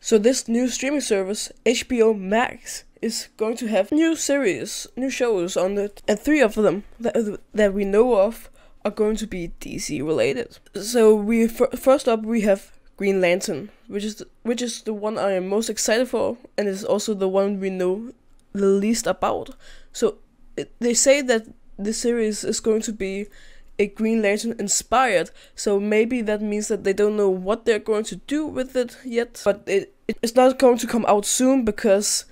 So this new streaming service, HBO Max, is going to have new series, new shows on it, and three of them that, that we know of are going to be DC related. So we first up we have Green Lantern, which is the, which is the one I am most excited for, and is also the one we know the least about. So it, they say that the series is going to be a Green Lantern inspired. So maybe that means that they don't know what they're going to do with it yet. But it, it's not going to come out soon because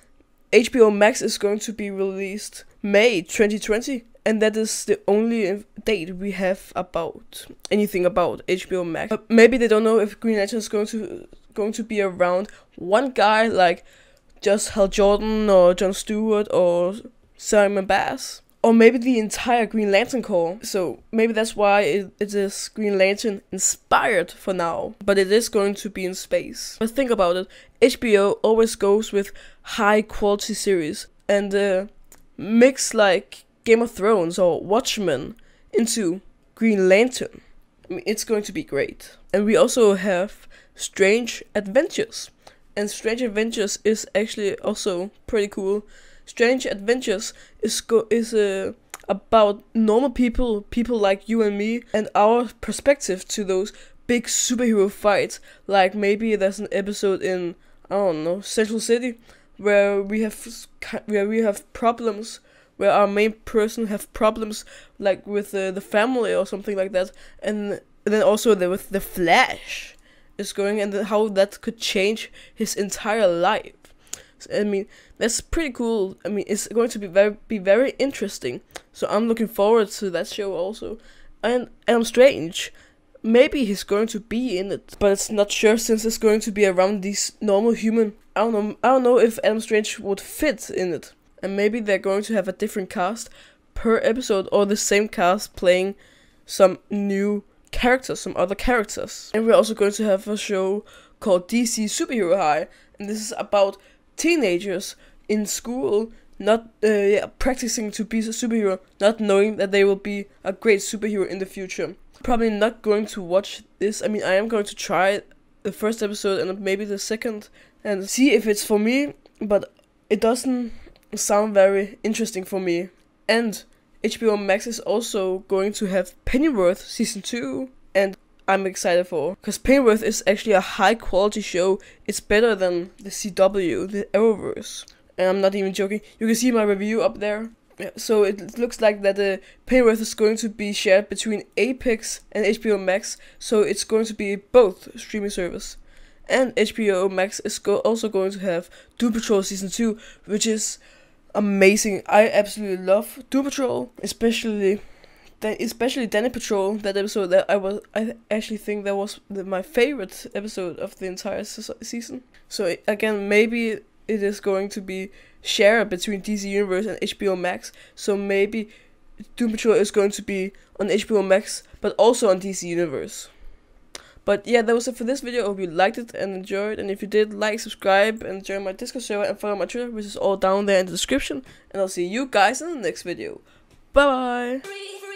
HBO Max is going to be released May 2020. And that is the only date we have about anything about HBO Max. But maybe they don't know if Green Lantern is going to going to be around one guy like just Hal Jordan or John Stewart or Simon Bass or maybe the entire Green Lantern Corps. So maybe that's why it, it is Green Lantern inspired for now, but it is going to be in space. But think about it, HBO always goes with high quality series and uh, mix like Game of Thrones or Watchmen into Green Lantern. I mean, it's going to be great. And we also have Strange Adventures and Strange Adventures is actually also pretty cool. Strange Adventures is go is a uh, about normal people, people like you and me, and our perspective to those big superhero fights. Like maybe there's an episode in I don't know Central City where we have where we have problems where our main person have problems like with uh, the family or something like that, and then also there with the Flash is going and how that could change his entire life. So, I mean, that's pretty cool. I mean, it's going to be very be very interesting. So I'm looking forward to that show also. And Elm Strange, maybe he's going to be in it, but it's not sure since it's going to be around these normal human. I don't know. I don't know if Elm Strange would fit in it, and maybe they're going to have a different cast per episode or the same cast playing some new characters from other characters. And we're also going to have a show called DC Superhero High, and this is about teenagers in school not uh, yeah, practicing to be a superhero, not knowing that they will be a great superhero in the future. Probably not going to watch this. I mean, I am going to try the first episode and maybe the second and see if it's for me, but it doesn't sound very interesting for me. And HBO Max is also going to have Pennyworth season 2 and I'm excited for because Pennyworth is actually a high quality show. It's better than the CW, the Arrowverse. And I'm not even joking. You can see my review up there. Yeah, so it looks like that the uh, Pennyworth is going to be shared between Apex and HBO Max, so it's going to be both streaming service. And HBO Max is go also going to have Doom Patrol Season 2, which is amazing. I absolutely love Doom Patrol, especially especially Danny Patrol that episode that I was I actually think that was the, my favorite episode of the entire season. So again, maybe it is going to be shared between DC Universe and HBO Max. So maybe Doom Patrol is going to be on HBO Max, but also on DC Universe. But yeah, that was it for this video. I hope you liked it and enjoyed. And if you did, like, subscribe, and join my Discord server and follow my Twitter, which is all down there in the description. And I'll see you guys in the next video. Bye bye.